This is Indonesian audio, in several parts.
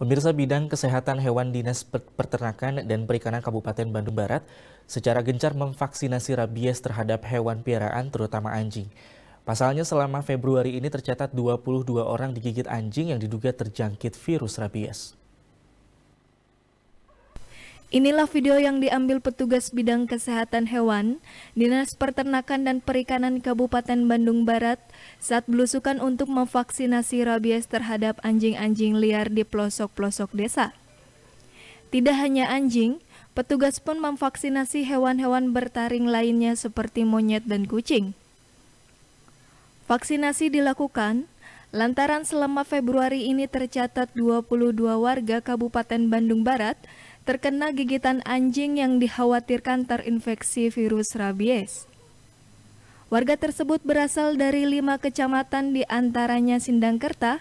Pemirsa bidang kesehatan hewan Dinas Peternakan dan Perikanan Kabupaten Bandung Barat secara gencar memvaksinasi rabies terhadap hewan piaraan terutama anjing. Pasalnya selama Februari ini tercatat 22 orang digigit anjing yang diduga terjangkit virus rabies. Inilah video yang diambil petugas bidang kesehatan hewan, Dinas perternakan dan Perikanan Kabupaten Bandung Barat saat belusukan untuk memvaksinasi rabies terhadap anjing-anjing liar di pelosok-pelosok desa. Tidak hanya anjing, petugas pun memvaksinasi hewan-hewan bertaring lainnya seperti monyet dan kucing. Vaksinasi dilakukan Lantaran selama Februari ini tercatat 22 warga Kabupaten Bandung Barat terkena gigitan anjing yang dikhawatirkan terinfeksi virus rabies. Warga tersebut berasal dari lima kecamatan di antaranya Sindangkerta,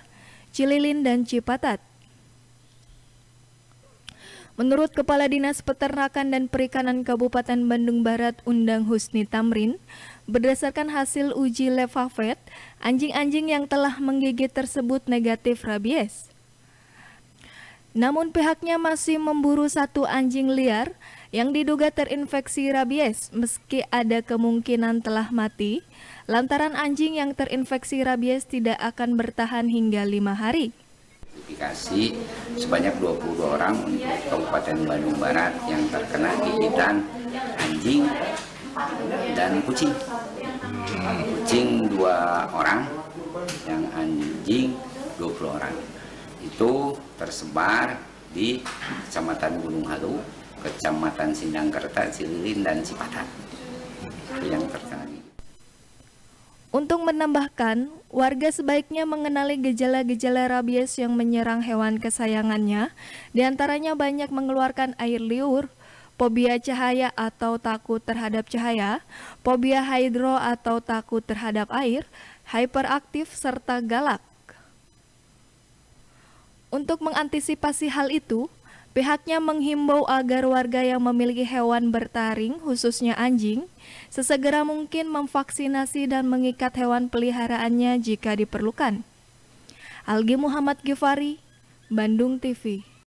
Cililin, dan Cipatat. Menurut Kepala Dinas Peternakan dan Perikanan Kabupaten Bandung Barat Undang Husni Tamrin, Berdasarkan hasil uji Levavet, anjing-anjing yang telah menggigit tersebut negatif rabies. Namun pihaknya masih memburu satu anjing liar yang diduga terinfeksi rabies meski ada kemungkinan telah mati, lantaran anjing yang terinfeksi rabies tidak akan bertahan hingga lima hari identifikasi sebanyak 22 orang untuk Kabupaten Bandung Barat yang terkena gigitan anjing dan kucing hmm, kucing dua orang yang anjing 20 orang itu tersebar di Kecamatan Gunung Halu, Kecamatan Sindangkerta, Cililin, dan Cipatat. yang terkena. Untuk menambahkan, warga sebaiknya mengenali gejala-gejala rabies yang menyerang hewan kesayangannya, diantaranya banyak mengeluarkan air liur, fobia cahaya atau takut terhadap cahaya, fobia hidro atau takut terhadap air, hyperaktif serta galak. Untuk mengantisipasi hal itu, pihaknya menghimbau agar warga yang memiliki hewan bertaring, khususnya anjing, sesegera mungkin memvaksinasi dan mengikat hewan peliharaannya jika diperlukan. Algi Muhammad Gifari, Bandung TV